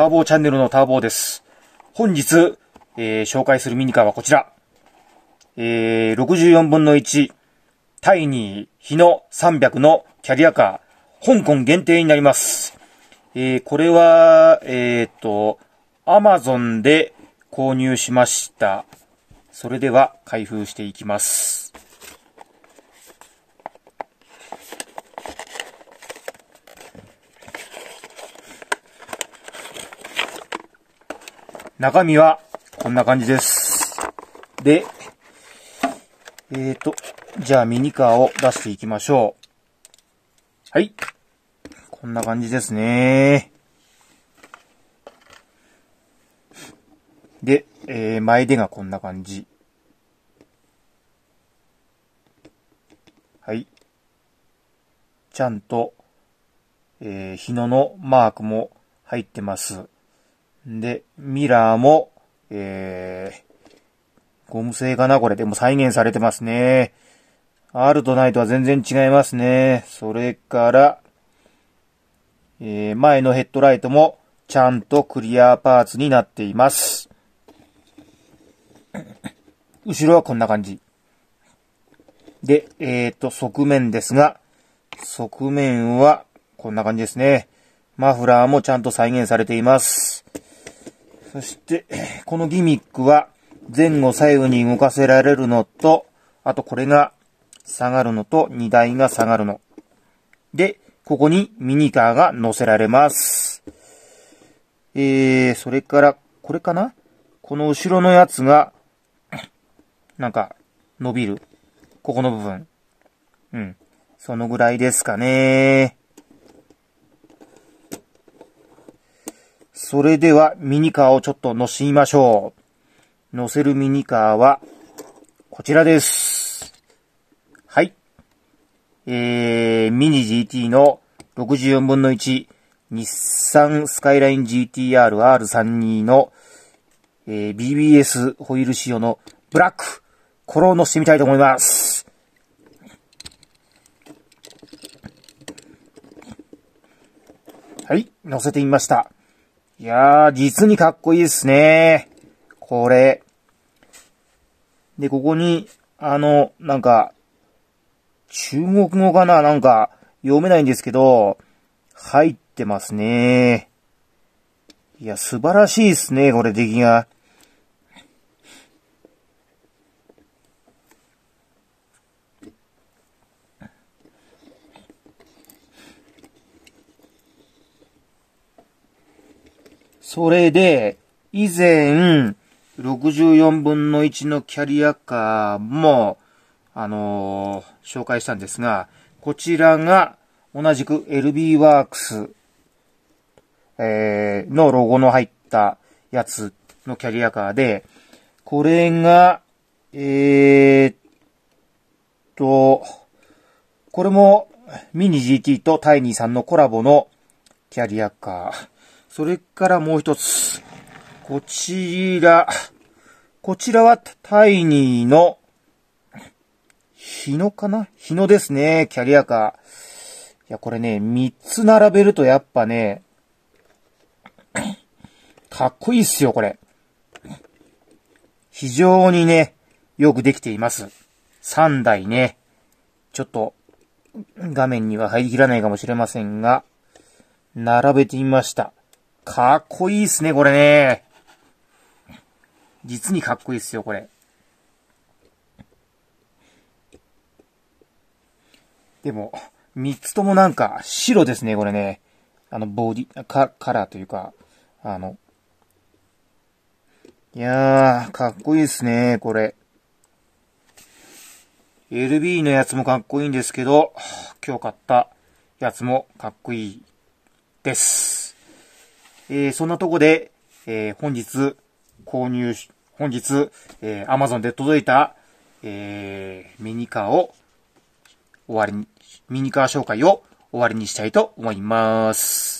ターボーチャンネルのターボーです。本日、えー、紹介するミニカーはこちら。えー、64分の1、タイニー、ヒノ300のキャリアカー、香港限定になります。えー、これは、えー、っと、アマゾンで購入しました。それでは開封していきます。中身はこんな感じです。で、えーと、じゃあミニカーを出していきましょう。はい。こんな感じですね。で、えー、前出がこんな感じ。はい。ちゃんと、えー、日野のマークも入ってます。で、ミラーも、えー、ゴム製かなこれ。でも再現されてますね。あるとないとは全然違いますね。それから、えー、前のヘッドライトもちゃんとクリアパーツになっています。後ろはこんな感じ。で、えっ、ー、と、側面ですが、側面はこんな感じですね。マフラーもちゃんと再現されています。そして、このギミックは前後左右に動かせられるのと、あとこれが下がるのと荷台が下がるの。で、ここにミニカーが乗せられます。えー、それから、これかなこの後ろのやつが、なんか、伸びる。ここの部分。うん。そのぐらいですかねそれではミニカーをちょっと乗せましょう。乗せるミニカーは、こちらです。はい。えー、ミニ GT の64分の1、日産スカイライン GTR-R32 の、えー、BBS ホイール仕様のブラック、これを乗せてみたいと思います。はい、乗せてみました。いやー、実にかっこいいですね。これ。で、ここに、あの、なんか、中国語かななんか、読めないんですけど、入ってますね。いや、素晴らしいですね、これ、出来が。それで、以前、64分の1のキャリアカーも、あのー、紹介したんですが、こちらが同じく LB ワークス、えー、のロゴの入ったやつのキャリアカーで、これが、えー、と、これもミニ GT とタイニーさんのコラボのキャリアカー。それからもう一つ。こちら。こちらはタイニーの日野かな日野ですね。キャリアカー。いや、これね、3つ並べるとやっぱね、かっこいいっすよ、これ。非常にね、よくできています。3台ね。ちょっと、画面には入りきらないかもしれませんが、並べてみました。かっこいいっすね、これね。実にかっこいいっすよ、これ。でも、三つともなんか、白ですね、これね。あの、ボディ、カカラーというか、あの、いやー、かっこいいですね、これ。LB のやつもかっこいいんですけど、今日買ったやつもかっこいいです。えー、そんなとこで、えー、本日購入し、本日、えー、Amazon で届いた、えー、ミニカーを終わりに、ミニカー紹介を終わりにしたいと思います。